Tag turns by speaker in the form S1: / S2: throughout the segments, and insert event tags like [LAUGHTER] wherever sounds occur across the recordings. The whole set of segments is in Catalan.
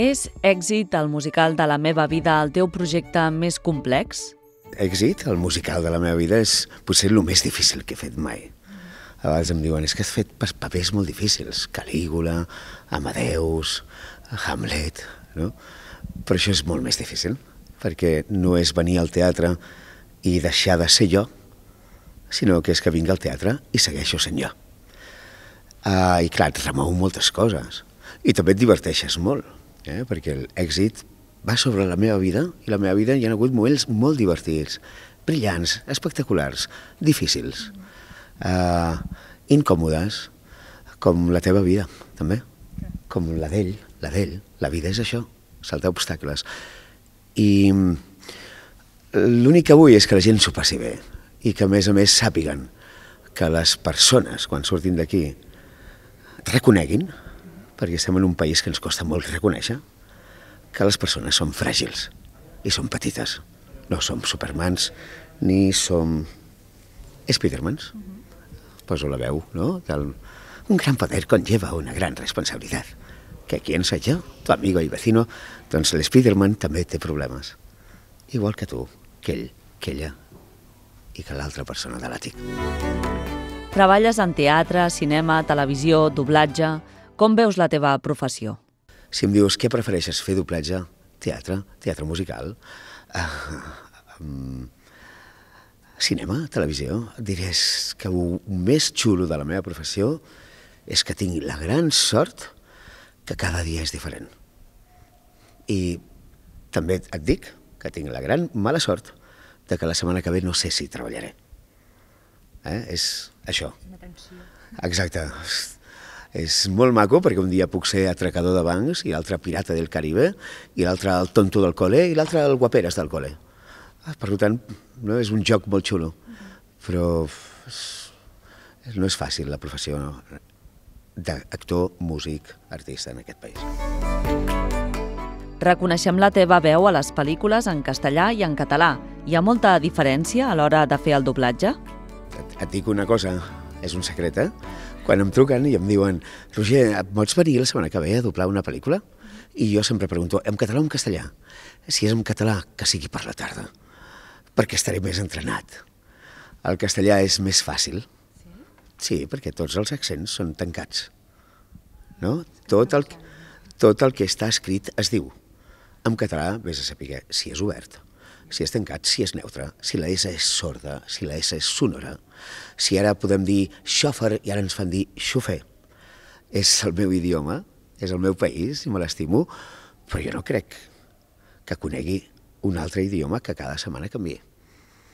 S1: És èxit el musical de la meva vida el teu projecte més complex?
S2: Èxit, el musical de la meva vida, és potser el més difícil que he fet mai. A vegades em diuen, és que has fet papers molt difícils, Calígula, Amadeus, Hamlet, no? Però això és molt més difícil, perquè no és venir al teatre i deixar de ser jo, sinó que és que vinc al teatre i segueixo sent jo. Uh, I clar, et remou moltes coses. I també et diverteixes molt eh? perquè l'èxit va sobre la meva vida i la meva vida hi ha hagut moments molt divertits, brillants, espectaculars, difícils, eh, incòmodes, com la teva vida, també, com la d'ell, la d'ell. La vida és això, saltar obstacles. I l'únic que vull és que la gent s'ho passi bé i que, a més a més, sàpiguen que les persones, quan surtin d'aquí, reconeguin perquè estem en un país que ens costa molt reconèixer que les persones són fràgils i són petites. No som supermans ni som Spidermans. Mhm. Poso la veu, no? Del... Un gran poder conlleva una gran responsabilitat. Que qui soy jo, tu amigo i vecino, doncs l'Spiderman també té problemes. Igual que tu, que ell, que ella i que l'altra persona de l'àtic.
S1: Treballes en teatre, cinema, televisió, doblatge... Com veus la teva professió?
S2: Si em dius què prefereixes fer doblatge, teatre, teatre musical, uh, cinema, televisió, diries que el més xulo de la meva professió és que tinc la gran sort que cada dia és diferent. I també et dic que tinc la gran mala sort de que la setmana que ve no sé si treballaré. Eh? És això. Una tensió. Exacte. És molt maco perquè un dia puc ser atracador de bancs i l'altre pirata del Caribe i l'altre el tonto del col·le i l'altre el guaperes del col·le. Ah, per tant, no? és un joc molt xulo, però no és fàcil la professió no? d'actor, músic, artista en aquest país.
S1: Reconeixem la teva veu a les pel·lícules en castellà i en català. Hi ha molta diferència a l'hora de fer el doblatge?
S2: Et, et dic una cosa, és un secret, eh? Quan em truquen i em diuen Roger, et pots venir la setmana que ve a doblar una pel·lícula? I jo sempre pregunto, en català o en castellà? Si és en català, que sigui per la tarda, perquè estaré més entrenat. El castellà és més fàcil. Sí? Sí, perquè tots els accents són tancats. No? Tot el, tot el que està escrit es diu. En català, vés a saber si és obert si és tancat, si és neutre, si la S és sorda, si la S és sonora, si ara podem dir xòfer i ara ens fan dir xofer. És el meu idioma, és el meu país i me l'estimo, però jo no crec que conegui un altre idioma que cada setmana canvia.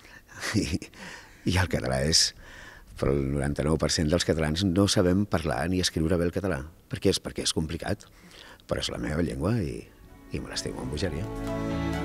S2: [LAUGHS] I, i el català és però el 99% dels catalans no sabem parlar ni escriure bé el català. Per què és? Perquè és complicat, però és la meva llengua i, i me l'estimo amb bogeria.